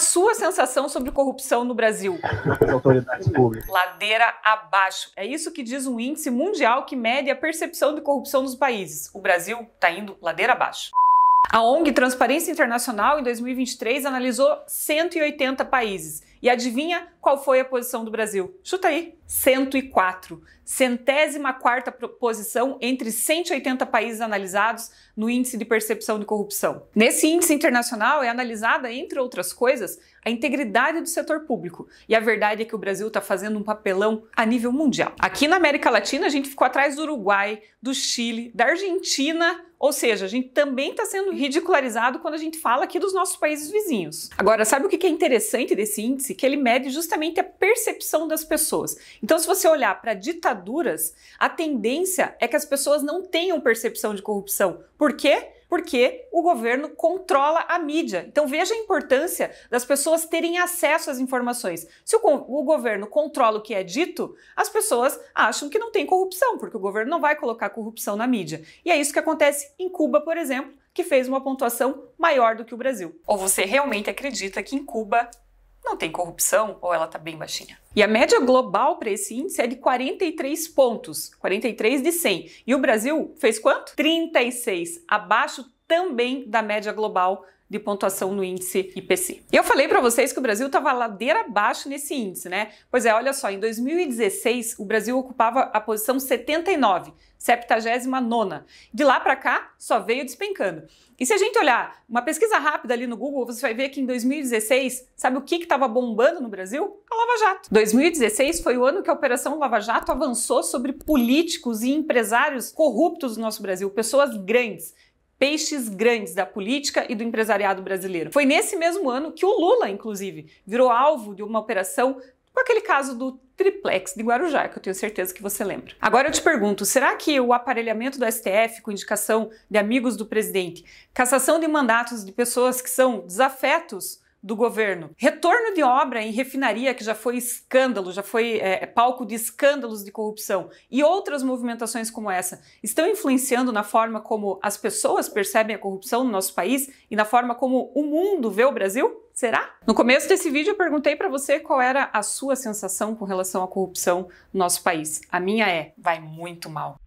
sua sensação sobre corrupção no Brasil? autoridades públicas. Ladeira abaixo. É isso que diz um índice mundial que mede a percepção de corrupção nos países. O Brasil está indo ladeira abaixo. A ONG Transparência Internacional, em 2023, analisou 180 países e adivinha qual foi a posição do Brasil? Chuta aí. 104. Centésima quarta posição entre 180 países analisados no Índice de Percepção de Corrupção. Nesse índice internacional é analisada, entre outras coisas, a integridade do setor público. E a verdade é que o Brasil está fazendo um papelão a nível mundial. Aqui na América Latina, a gente ficou atrás do Uruguai, do Chile, da Argentina. Ou seja, a gente também está sendo ridicularizado quando a gente fala aqui dos nossos países vizinhos. Agora, sabe o que é interessante desse índice? índice que ele mede justamente a percepção das pessoas. Então, se você olhar para ditaduras, a tendência é que as pessoas não tenham percepção de corrupção. Por quê? porque o governo controla a mídia. Então veja a importância das pessoas terem acesso às informações. Se o, o, governo controla o que é dito, as pessoas acham que não tem corrupção, porque o governo não vai colocar corrupção na mídia. E é isso que acontece em Cuba, por exemplo, que fez uma pontuação maior do que o Brasil. Ou você realmente acredita que em Cuba não tem corrupção ou ela está bem baixinha. E a média global para esse índice é de 43 pontos, 43 de 100. E o Brasil fez quanto? 36, abaixo também da média global de pontuação no índice IPC. Eu falei para vocês que o Brasil estava ladeira abaixo nesse índice, né? Pois é, olha só, em 2016 o Brasil ocupava a posição 79, 79. De lá para cá só veio despencando. E se a gente olhar uma pesquisa rápida ali no Google, você vai ver que em 2016, sabe o que estava bombando no Brasil? A Lava Jato. 2016 foi o ano que a Operação Lava Jato avançou sobre políticos e empresários corruptos do nosso Brasil, pessoas grandes peixes grandes da política e do empresariado brasileiro. Foi nesse mesmo ano que o Lula, inclusive, virou alvo de uma operação com aquele caso do triplex de Guarujá, que eu tenho certeza que você lembra. Agora eu te pergunto, será que o aparelhamento do STF com indicação de amigos do presidente, cassação de mandatos de pessoas que são desafetos do governo. Retorno de obra em refinaria, que já foi escândalo, já foi é, é, palco de escândalos de corrupção, e outras movimentações como essa, estão influenciando na forma como as pessoas percebem a corrupção no nosso país e na forma como o mundo vê o Brasil? Será? No começo desse vídeo eu perguntei para você qual era a sua sensação com relação à corrupção no nosso país. A minha é: vai muito mal.